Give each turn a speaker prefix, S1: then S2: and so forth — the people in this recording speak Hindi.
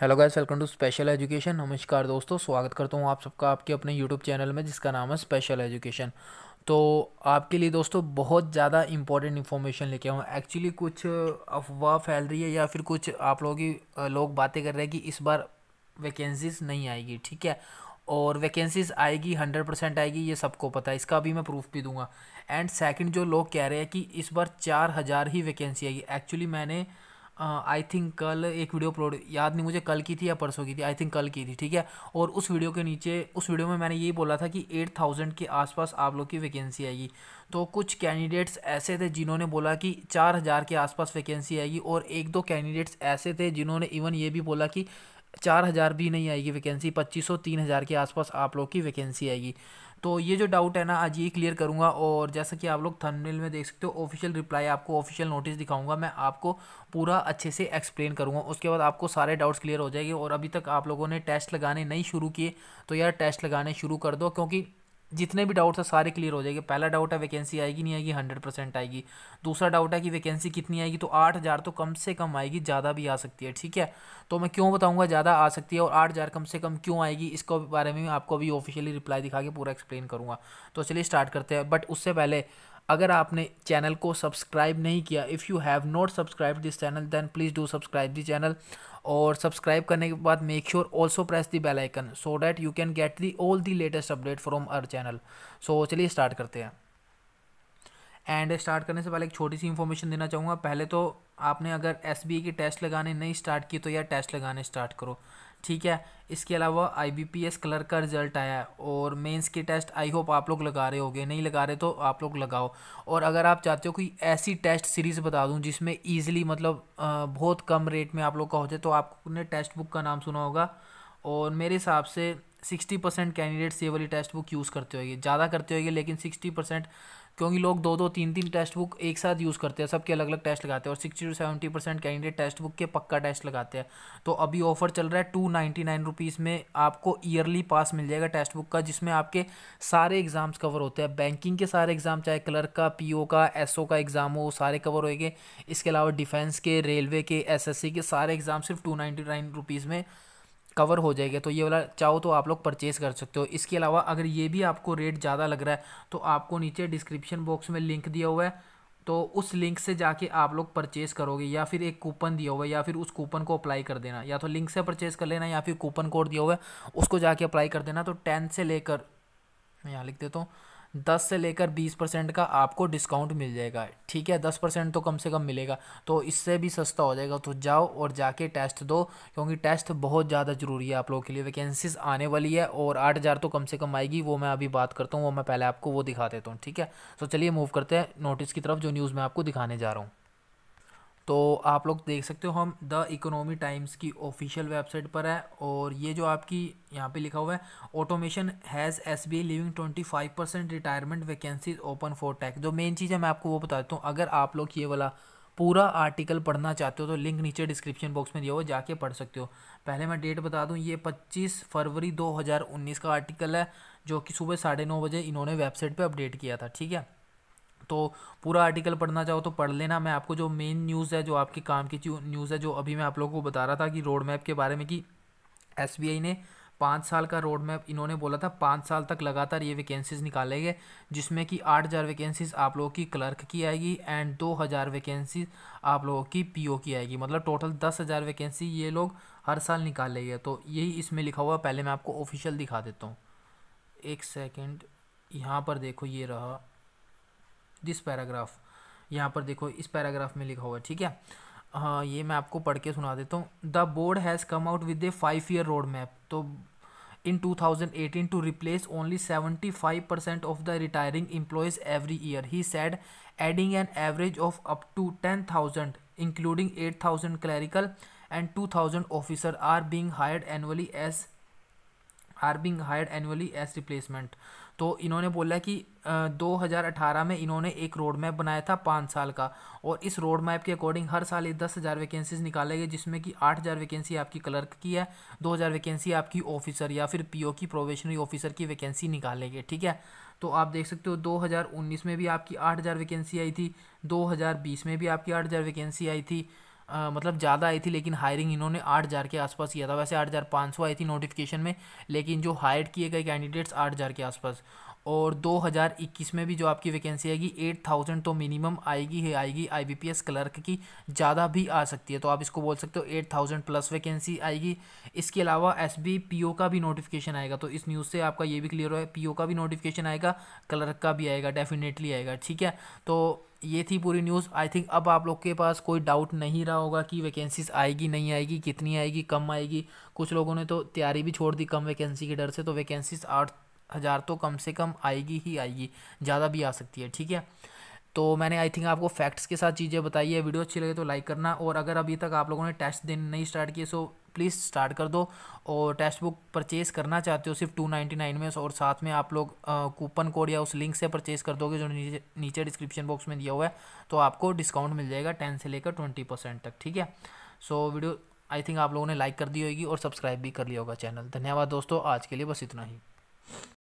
S1: hello guys welcome to special education नमस्कार दोस्तों स्वागत करता हूँ आप सबका आपके अपने यूट्यूब चैनल में जिसका नाम है स्पेशल एजुकेशन तो आपके लिए दोस्तों बहुत ज़्यादा इंपॉर्टेंट इन्फॉर्मेशन लेके आऊँ एक्चुअली कुछ अफवाह फैल रही है या फिर कुछ आप लोगों की लोग बातें कर रहे हैं कि इस बार वैकेंसीज नहीं आएगी ठीक है और वैकेंसीज आएगी हंड्रेड परसेंट आएगी ये सबको पता है इसका भी मैं प्रूफ भी दूंगा एंड सेकंड जो लोग कह रहे हैं कि इस बार चार हज़ार ही वैकेंसी आएगी एक्चुअली मैंने आई थिंक कल एक वीडियो अपलोड याद नहीं मुझे कल की थी या परसों की थी आई थिंक कल की थी ठीक है और उस वीडियो के नीचे उस वीडियो में मैंने यही बोला था कि एट थाउजेंड के आसपास आप लोग की वैकेंसी आएगी तो कुछ कैंडिडेट्स ऐसे थे जिन्होंने बोला कि चार हज़ार के आसपास वैकेंसी आएगी और एक दो कैंडिडेट्स ऐसे थे जिन्होंने इवन ये भी बोला कि चार हज़ार भी नहीं आएगी वैकेंसी पच्चीस सौ तीन हज़ार के आसपास आप लोग की वैकेंसी आएगी तो ये जो डाउट है ना आज ये क्लियर करूँगा और जैसा कि आप लोग थंबनेल में देख सकते हो ऑफिशियल रिप्लाई आपको ऑफिशियल नोटिस दिखाऊंगा मैं आपको पूरा अच्छे से एक्सप्लेन करूँगा उसके बाद आपको सारे डाउट्स क्लियर हो जाएंगे और अभी तक आप लोगों ने टेस्ट लगाने नहीं शुरू किए तो यार टेस्ट लगाने शुरू कर दो क्योंकि जितने भी डाउट्स है सारे क्लियर हो जाएंगे पहला डाउट है वैकेंसी आएगी नहीं आएगी हंड्रेड परसेंट आएगी दूसरा डाउट है कि वैकेंसी कितनी आएगी तो आठ हज़ार तो कम से कम आएगी ज़्यादा भी आ सकती है ठीक है तो मैं क्यों बताऊंगा ज़्यादा आ सकती है और आठ हज़ार कम से कम क्यों आएगी इसको बारे में आपको अभी ऑफिशियली रिप्लाई दिखा के पूरा एक्सप्लेन करूँगा तो चलिए स्टार्ट करते हैं बट उससे पहले अगर आपने चैनल को सब्सक्राइब नहीं किया if you have not subscribe this channel then please do subscribe this channel और सब्सक्राइब करने के बाद make sure also press the bell icon so that you can get the all the latest update from our channel so चलिए स्टार्ट करते हैं एंड स्टार्ट करने से पहले एक छोटी सी इन्फॉर्मेशन देना चाहूँगा पहले तो आपने अगर एस की टेस्ट लगाने नहीं स्टार्ट की तो यार टेस्ट लगाने स्टार्ट करो ठीक है इसके अलावा आईबीपीएस क्लर्क का रिजल्ट आया है और मेंस के टेस्ट आई होप आप लोग लगा रहे होंगे नहीं लगा रहे तो आप लोग लगाओ और अगर आप चाहते हो कोई ऐसी टेस्ट सीरीज़ बता दूं जिसमें ईजिली मतलब बहुत कम रेट में आप लोग का हो जाए तो आपने टेस्ट बुक का नाम सुना होगा और मेरे हिसाब से सिक्सटी परसेंट कैंडिडेट्स ये वाली टेस्ट बुक यूज़ करते होगी ज़्यादा करते होंगे लेकिन सिक्सटी परसेंट क्योंकि लोग दो दो तीन तीन टेस्ट बुक एक साथ यूज़ करते हैं सबके अलग अलग टेस्ट लगाते हैं और sixty two seventy percent candidate test book के पक्का टेस्ट लगाते हैं तो अभी ऑफर चल रहा है टू नाइन्टी नाइन रुपीज़ में आपको ईयरली पास मिल जाएगा टेस्ट बुक का जिसमें आपके सारे एग्ज़ाम्स कवर होते हैं बैंकिंग के सारे एग्ज़ाम चाहे क्लर्क का पी ओ का एस ओ का एग्ज़ाम हो सारे कवर होएंगे इसके अलावा डिफेंस के रेलवे के एस एस सी के सारे एग्ज़ाम सिर्फ टू नाइन्टी नाइन रुपीज़ में कवर हो जाएगा तो ये वाला चाहो तो आप लोग परचेस कर सकते हो इसके अलावा अगर ये भी आपको रेट ज़्यादा लग रहा है तो आपको नीचे डिस्क्रिप्शन बॉक्स में लिंक दिया हुआ है तो उस लिंक से जाके आप लोग परचेस करोगे या फिर एक कूपन दिया हुआ है या फिर उस कूपन को अप्लाई कर देना या तो लिंक से परचेस कर लेना या फिर कूपन कोड दिया हुआ है उसको जाके अप्लाई कर देना तो टेन से लेकर मैं यहाँ लिख देता हूँ दस से लेकर बीस परसेंट का आपको डिस्काउंट मिल जाएगा ठीक है दस परसेंट तो कम से कम मिलेगा तो इससे भी सस्ता हो जाएगा तो जाओ और जाके टेस्ट दो क्योंकि टेस्ट बहुत ज़्यादा ज़रूरी है आप लोगों के लिए वैकेंसीज आने वाली है और आठ हज़ार तो कम से कम आएगी वो मैं अभी बात करता हूँ वो मैं पहले आपको वो दिखा देता हूँ ठीक है तो चलिए मूव करते हैं नोटिस की तरफ जो न्यूज़ मैं आपको दिखाने जा रहा हूँ तो आप लोग देख सकते हो हम द इकोनॉमी टाइम्स की ऑफिशियल वेबसाइट पर है और ये जो आपकी यहाँ पे लिखा हुआ है automation has S B I leaving twenty five percent retirement vacancies open for tech जो मेन चीज़ है मैं आपको वो बता देता हूँ अगर आप लोग ये वाला पूरा आर्टिकल पढ़ना चाहते हो तो लिंक नीचे डिस्क्रिप्शन बॉक्स में दिया हुआ जाके पढ़ सकते हो पहले मैं डेट बता दूँ ये पच्चीस फरवरी उन्नीस का आर्टिकल है जो कि सुबह साढ़े नौ बजे इन्होंने वेबसाइट पर अपडेट किया था ठीक है तो पूरा आर्टिकल पढ़ना चाहो तो पढ़ लेना मैं आपको जो मेन न्यूज़ है जो आपके काम की न्यूज़ है जो अभी मैं आप लोगों को बता रहा था कि रोड मैप के बारे में कि एस ने पाँच साल का रोड मैप इन्होंने बोला था पाँच साल तक लगातार ये वैकेंसीज़ निकालेंगे जिसमें कि आठ हज़ार वैकेंसीज़ आप लोगों की क्लर्क की आएगी एंड दो हज़ार वैकेंसीज आप लोगों की पीओ की आएगी मतलब टोटल दस हज़ार वैकेंसी ये लोग हर साल निकालेंगे तो यही इसमें लिखा हुआ पहले मैं आपको ऑफिशियल दिखा देता हूँ एक सेकेंड यहाँ पर देखो ये रहा दिस पैराग्राफ यहाँ पर देखो इस पैराग्राफ में लिखा हुआ है ठीक है हाँ ये मैं आपको पढ़ के सुना देता हूँ the board has come out with a five year road map तो in two thousand eighteen to replace only seventy five percent of the retiring employees every year he said adding an average of up to ten thousand including eight thousand clerical and two thousand officer are being hired annually as are being hired annually as replacement तो इन्होंने बोला कि दो हज़ार अठारह में इन्होंने एक रोड मैप बनाया था पाँच साल का और इस रोड मैप के अकॉर्डिंग हर साल ये दस हज़ार वैकेंसीज निकाले गए जिसमें कि आठ हज़ार वैकेंसी आपकी क्लर्क की है दो हज़ार वैकेंसी आपकी ऑफिसर या फिर पीओ की प्रोवेशनरी ऑफिसर की वैकेंसी गए ठीक है तो आप देख सकते हो 2019 में भी आपकी 8000 वैकेंसी आई थी 2020 में भी आपकी 8000 वैकेंसी आई थी आ, मतलब ज़्यादा आई थी लेकिन हायरिंग इन्होंने आठ हज़ार के आसपास किया था वैसे आठ हज़ार पाँच सौ आई थी नोटिफिकेशन में लेकिन जो हायर किए गए कैंडिडेट्स आठ हज़ार के आसपास और 2021 में भी जो आपकी वैकेंसी आएगी 8000 तो मिनिमम आएगी ही आएगी आईबीपीएस क्लर्क की ज़्यादा भी आ सकती है तो आप इसको बोल सकते हो 8000 प्लस वैकेंसी आएगी इसके अलावा एस पीओ का भी नोटिफिकेशन आएगा तो इस न्यूज़ से आपका ये भी क्लियर हो पीओ का भी नोटिफिकेशन आएगा क्लर्क का भी आएगा डेफिनेटली आएगा ठीक है तो ये थी पूरी न्यूज़ आई थिंक अब आप लोग के पास कोई डाउट नहीं रहा होगा कि वैकेंसीज आएगी नहीं आएगी कितनी आएगी कम आएगी कुछ लोगों ने तो तैयारी भी छोड़ दी कम वैकेंसी के डर से तो वैकेंसीज आठ हज़ार तो कम से कम आएगी ही आएगी ज़्यादा भी आ सकती है ठीक है तो मैंने आई थिंक आपको फैक्ट्स के साथ चीज़ें बताई है वीडियो अच्छी लगे तो लाइक करना और अगर अभी तक आप लोगों ने टेस्ट दिन नहीं स्टार्ट किए सो प्लीज़ स्टार्ट कर दो और टेक्स्ट बुक परचेज़ करना चाहते हो सिर्फ टू नाइन्टी नाइन में और साथ में आप लोग कूपन कोड या उस लिंक से परचेज़ कर दोगे जो नीचे नीचे डिस्क्रिप्शन बॉक्स में दिया हुआ है तो आपको डिस्काउंट मिल जाएगा टेन से लेकर ट्वेंटी परसेंट तक ठीक है सो वीडियो आई थिंक आप लोगों ने लाइक कर दी होगी और सब्सक्राइब भी कर लिया होगा चैनल धन्यवाद दोस्तों आज के लिए बस इतना ही